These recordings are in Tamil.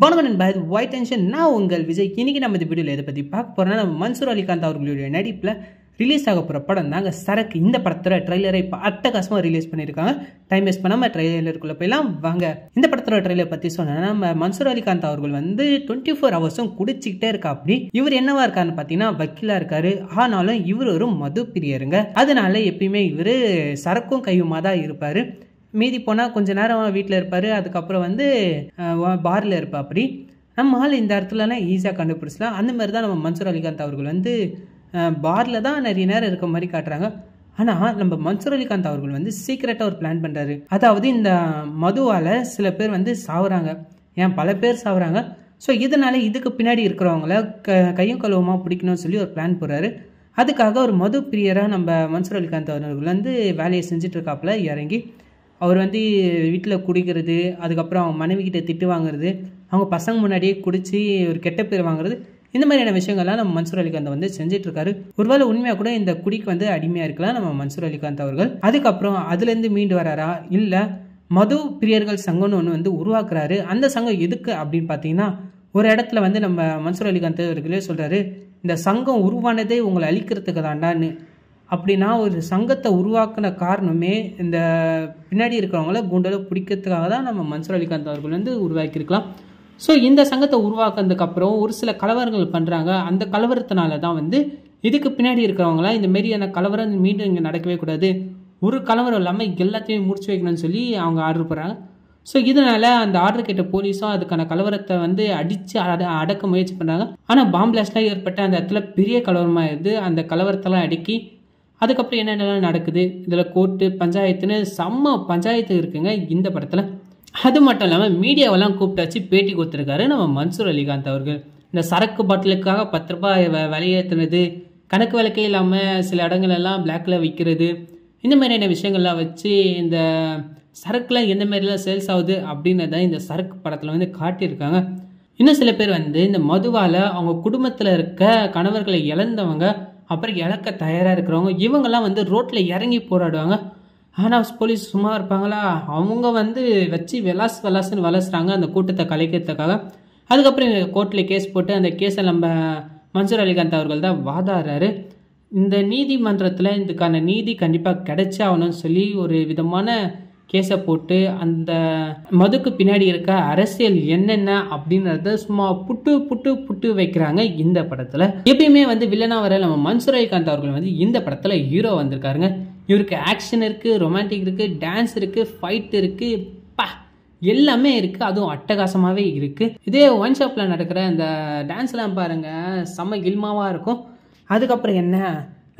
வணக்கம் நண்பா இது ஒயிட் டென்ஷன் நான் உங்கள் விஜய் இன்னைக்கு நம்ம இந்த வீடியோவில் எதை பற்றி பார்க்க போகிறோம்னா நம்ம மன்சூர் அலிகாந்த் அவர்களுடைய நடிப்பில் ரிலீஸ் ஆக போகிற படம் தாங்க சரக்கு இந்த படத்தோட ட்ரெய்லரை இப்போ அட்டகாசமாக ரிலீஸ் பண்ணியிருக்காங்க டைம் வேஸ்ட் பண்ணாமல் ட்ரெய்லருக்குள்ளே போயெல்லாம் வாங்க இந்த படத்தோட ட்ரெய்லர் பற்றி சொன்னால் நம்ம மன்சூர் அலிகாந்த் அவர்கள் வந்து டுவெண்ட்டி ஃபோர் ஹவர்ஸும் குடிச்சிக்கிட்டே இருக்கா அப்படி இவர் என்னவா இருக்காருன்னு பார்த்தீங்கன்னா வக்கீலாக இருக்காரு ஆனாலும் இவர் ஒரு மது பிரியருங்க அதனால எப்பயுமே இவர் சரக்கும் கையுமாக தான் இருப்பார் மீதி போனால் கொஞ்ச நேரம் வீட்டில் இருப்பார் அதுக்கப்புறம் வந்து பாரில் அப்படி நம்ம ஆள் இந்த இடத்துலலாம் ஈஸியாக கண்டுபிடிச்சலாம் அந்த மாதிரி தான் நம்ம மன்சூர் அலிகாந்த் அவர்கள் வந்து பாரில் தான் நிறைய நேரம் இருக்க மாதிரி காட்டுறாங்க ஆனால் நம்ம மன்சூர் அலிகாந்த் அவர்கள் வந்து சீக்கிரட்டாக ஒரு பிளான் பண்ணுறாரு அதாவது இந்த மதுவால் சில பேர் வந்து சாவுறாங்க ஏன் பல பேர் சாவுறாங்க ஸோ இதனால் இதுக்கு பின்னாடி இருக்கிறவங்கள க கையும் கழுவமாக பிடிக்கணும்னு சொல்லி ஒரு பிளான் போடுறாரு அதுக்காக ஒரு மது பிரியராக நம்ம மன்சூர் அலிகாந்த் அவர்கள் வந்து வேலையை செஞ்சுட்டு இருக்காப்புல இறங்கி அவர் வந்து வீட்டில் குடிக்கிறது அதுக்கப்புறம் அவங்க மனைவிக்கிட்ட திட்டு வாங்குறது அவங்க பசங்க முன்னாடியே குடித்து ஒரு கெட்ட பேர் வாங்குறது இந்த மாதிரியான விஷயங்கள்லாம் நம்ம மன்சூர் அலிகாந்த் வந்து செஞ்சிட்ருக்காரு ஒருவேளை உண்மையாக கூட இந்த குடிக்கு வந்து அடிமையாக இருக்கலாம் நம்ம மன்சூர் அலிகாந்த் அவர்கள் அதுக்கப்புறம் அதுலேருந்து மீண்டு வராரா இல்லை மது பிரியர்கள் சங்கம்னு ஒன்று வந்து உருவாக்குறாரு அந்த சங்கம் எதுக்கு அப்படின்னு பார்த்தீங்கன்னா ஒரு இடத்துல வந்து நம்ம மன்சூர் அலிகாந்த் அவர்களே சொல்கிறாரு இந்த சங்கம் உருவானதே உங்களை அழிக்கிறதுக்கு தாண்டான்னு அப்படின்னா ஒரு சங்கத்தை உருவாக்குன காரணமே இந்த பின்னாடி இருக்கிறவங்கள குண்டலை பிடிக்கிறதுக்காக தான் நம்ம மன்சூர் அலிகாந்த் அவர்கள் வந்து உருவாக்கியிருக்கலாம் ஸோ இந்த சங்கத்தை உருவாக்குனதுக்கப்புறம் ஒரு சில கலவரங்கள் பண்ணுறாங்க அந்த கலவரத்தினால தான் வந்து இதுக்கு பின்னாடி இருக்கிறவங்களாம் இந்த மாரியான கலவரம் மீண்டும் இங்கே நடக்கவே கூடாது ஒரு கலவரம் இல்லாமல் எல்லாத்தையும் முடிச்சு வைக்கணும்னு சொல்லி அவங்க ஆர்டர் போடுறாங்க ஸோ இதனால் அந்த ஆர்டர் கேட்ட போலீஸும் அதுக்கான கலவரத்தை வந்து அடித்து அட அடக்க முயற்சி பண்ணுறாங்க ஆனால் பாம்பிளாஸ்ட்லாம் ஏற்பட்ட அந்த இடத்துல பெரிய கலவரமாக இருந்து அந்த கலவரத்தெல்லாம் அடுக்கி அதுக்கப்புறம் என்னென்னலாம் நடக்குது இதில் கோர்ட்டு பஞ்சாயத்துன்னு செம்ம பஞ்சாயத்து இருக்குங்க இந்த படத்தில் அது மட்டும் இல்லாமல் மீடியாவெல்லாம் கூப்பிட்டாச்சு பேட்டி கொடுத்துருக்காரு நம்ம மன்சூர் அலிகாந்த் அவர்கள் இந்த சரக்கு பாட்டிலுக்காக பத்து ரூபாய் விலையேற்றினது கணக்கு விளக்கே இல்லாமல் சில இடங்களெல்லாம் பிளாக்கில் விற்கிறது இந்த மாதிரியான விஷயங்கள்லாம் வச்சு இந்த சரக்குலாம் எந்த மாதிரிலாம் சேல்ஸ் ஆகுது அப்படின்றத இந்த சரக்கு படத்தில் வந்து காட்டியிருக்காங்க இன்னும் சில பேர் வந்து இந்த மதுவால் அவங்க குடும்பத்தில் இருக்க கணவர்களை இழந்தவங்க அப்புறம் இழக்க தயாராக இருக்கிறவங்க இவங்கெல்லாம் வந்து ரோட்டில் இறங்கி போராடுவாங்க ஆனால் போலீஸ் சும்மா இருப்பாங்களா அவங்க வந்து வச்சு வெலாஸ் வெலாஸ்ன்னு வளர்ச்சுறாங்க அந்த கூட்டத்தை கலைக்கிறதுக்காக அதுக்கப்புறம் கோர்ட்டில் கேஸ் போட்டு அந்த கேஸை நம்ம மன்சூர் அலிகாந்த் அவர்கள் தான் வாதாடுறாரு இந்த நீதிமன்றத்தில் இதுக்கான நீதி கண்டிப்பாக கிடைச்சாகணும்னு சொல்லி ஒரு விதமான கேஸை போட்டு அந்த மதுக்கு பின்னாடி இருக்க அரசியல் என்னென்ன அப்படின்றத சும்மா புட்டு புட்டு புட்டு வைக்கிறாங்க இந்த படத்தில் எப்பயுமே வந்து வில்லனா வர நம்ம மன்சூர் அலிகாந்த் அவர்கள் வந்து இந்த படத்தில் ஹீரோ வந்திருக்காருங்க இவருக்கு ஆக்ஷன் இருக்குது ரொமான்டிக் இருக்குது டான்ஸ் இருக்குது ஃபைட் இருக்குது எல்லாமே இருக்குது அதுவும் அட்டகாசமாகவே இருக்குது இதே ஒன் ஷாப்பில் நடக்கிற அந்த டான்ஸ்லாம் பாருங்கள் செம்ம இல்மாவாக இருக்கும் அதுக்கப்புறம் என்ன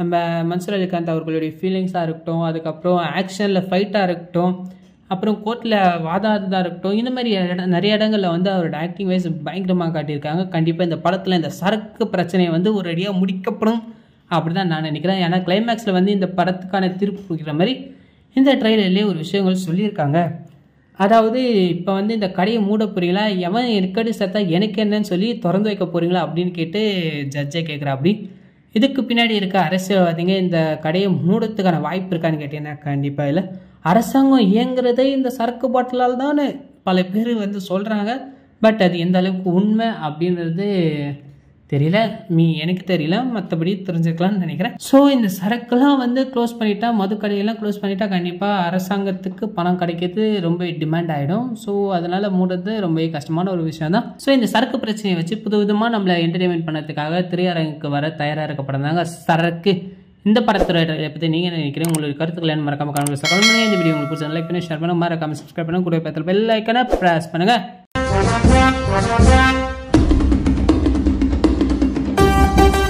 நம்ம மன்சூர் அலிகாந்த் அவர்களுடைய ஃபீலிங்ஸாக இருக்கட்டும் அதுக்கப்புறம் ஆக்ஷனில் ஃபைட்டாக இருக்கட்டும் அப்புறம் கோர்ட்டில் வாதாடுறதா இருக்கட்டும் இந்த மாதிரி நிறைய இடங்களில் வந்து அவரோட ஆக்டிங் வைஸ் பயங்கரமாக காட்டியிருக்காங்க கண்டிப்பாக இந்த படத்தில் இந்த சரக்கு பிரச்சனையை வந்து ஒரு ரெடியாக முடிக்கப்படும் அப்படி தான் நான் நினைக்கிறேன் ஏன்னா கிளைமேக்ஸில் வந்து இந்த படத்துக்கான தீர்ப்பு கொடுக்குற மாதிரி இந்த ட்ரெயிலர்லேயே ஒரு விஷயங்கள் சொல்லியிருக்காங்க அதாவது இப்போ வந்து இந்த கடையை மூட போகிறீங்களா எவன் இருக்கடி சத்தா எனக்கு என்னன்னு சொல்லி திறந்து வைக்க போகிறீங்களா அப்படின்னு கேட்டு ஜட்ஜை கேட்குறா அப்படி இதுக்கு பின்னாடி இருக்க அரசியல்வாதிங்க இந்த கடையை மூடத்துக்கான வாய்ப்பு இருக்கான்னு கேட்டீங்கன்னா கண்டிப்பாக இல்லை அரசாங்கம் இயங்குறதே இந்த சரக்கு பாட்டிலால் தானே பல பேர் வந்து சொல்கிறாங்க பட் அது எந்த அளவுக்கு உண்மை அப்படின்றது தெரியல மீ எனக்கு தெரியல மற்றபடி தெரிஞ்சுக்கலாம்னு நினைக்கிறேன் ஸோ இந்த சரக்குலாம் வந்து க்ளோஸ் பண்ணிட்டா மதுக்கடையெல்லாம் க்ளோஸ் பண்ணிட்டா கண்டிப்பாக அரசாங்கத்துக்கு பணம் கிடைக்கிறது ரொம்ப டிமாண்ட் ஆகிடும் ஸோ அதனால மூடுறது ரொம்பவே கஷ்டமான ஒரு விஷயம் தான் ஸோ இந்த சரக்கு பிரச்சனையை வச்சு புது விதமாக நம்மளை என்டர்டைன்மெண்ட் பண்ணுறதுக்காக திரையரங்குக்கு வர தயாராக இருக்க தாங்க சரக்கு இந்த படத்துறை பற்றி நீங்கள் நினைக்கிறீங்க உங்களுக்கு கருத்துக்கள் என்ன மறக்காம கமெண்ட் பண்ணுங்க இந்த வீடியோ உங்களுக்கு பிடிச்ச லைக் பண்ணி ஷேர் பண்ண மறக்காம சப்ஸ்கிரைப் பண்ணுங்க கூட பத்திர பெல் ஐக்கனை ப்ரெஸ் பண்ணுங்கள்